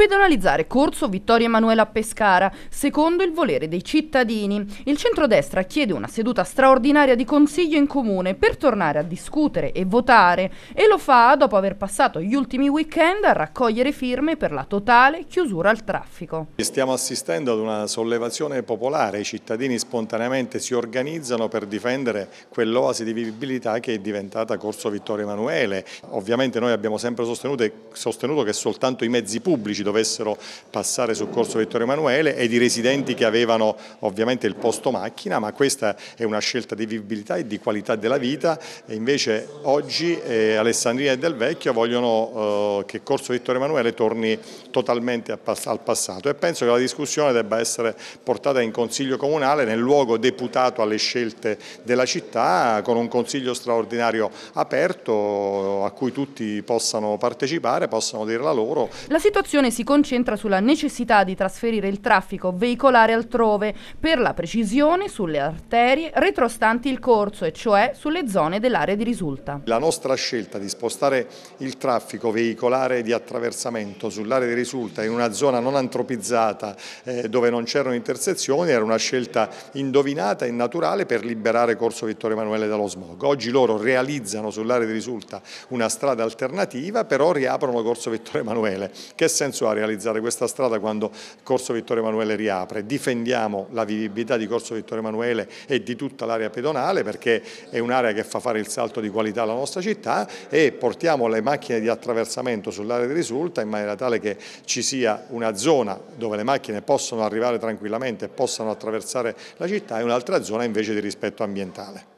Pedonalizzare Corso Vittorio Emanuele a Pescara, secondo il volere dei cittadini. Il centrodestra chiede una seduta straordinaria di consiglio in comune per tornare a discutere e votare e lo fa dopo aver passato gli ultimi weekend a raccogliere firme per la totale chiusura al traffico. Stiamo assistendo ad una sollevazione popolare, i cittadini spontaneamente si organizzano per difendere quell'oasi di vivibilità che è diventata Corso Vittorio Emanuele. Ovviamente noi abbiamo sempre sostenuto, sostenuto che soltanto i mezzi pubblici dovessero passare su Corso Vittorio Emanuele e di residenti che avevano ovviamente il posto macchina, ma questa è una scelta di vivibilità e di qualità della vita e invece oggi eh, Alessandria e Del Vecchio vogliono eh, che Corso Vittorio Emanuele torni totalmente pass al passato e penso che la discussione debba essere portata in Consiglio Comunale nel luogo deputato alle scelte della città con un Consiglio straordinario aperto a cui tutti possano partecipare, possano dire la loro. La situazione si concentra sulla necessità di trasferire il traffico veicolare altrove, per la precisione sulle arterie retrostanti il corso, e cioè sulle zone dell'area di risulta. La nostra scelta di spostare il traffico veicolare di attraversamento sull'area di risulta in una zona non antropizzata eh, dove non c'erano intersezioni era una scelta indovinata e naturale per liberare Corso Vittorio Emanuele dallo smog. Oggi loro realizzano sull'area di risulta una strada alternativa però riaprono Corso Vittorio Emanuele. Che senso ha? a realizzare questa strada quando Corso Vittorio Emanuele riapre. Difendiamo la vivibilità di Corso Vittorio Emanuele e di tutta l'area pedonale perché è un'area che fa fare il salto di qualità alla nostra città e portiamo le macchine di attraversamento sull'area di risulta in maniera tale che ci sia una zona dove le macchine possono arrivare tranquillamente e possano attraversare la città e un'altra zona invece di rispetto ambientale.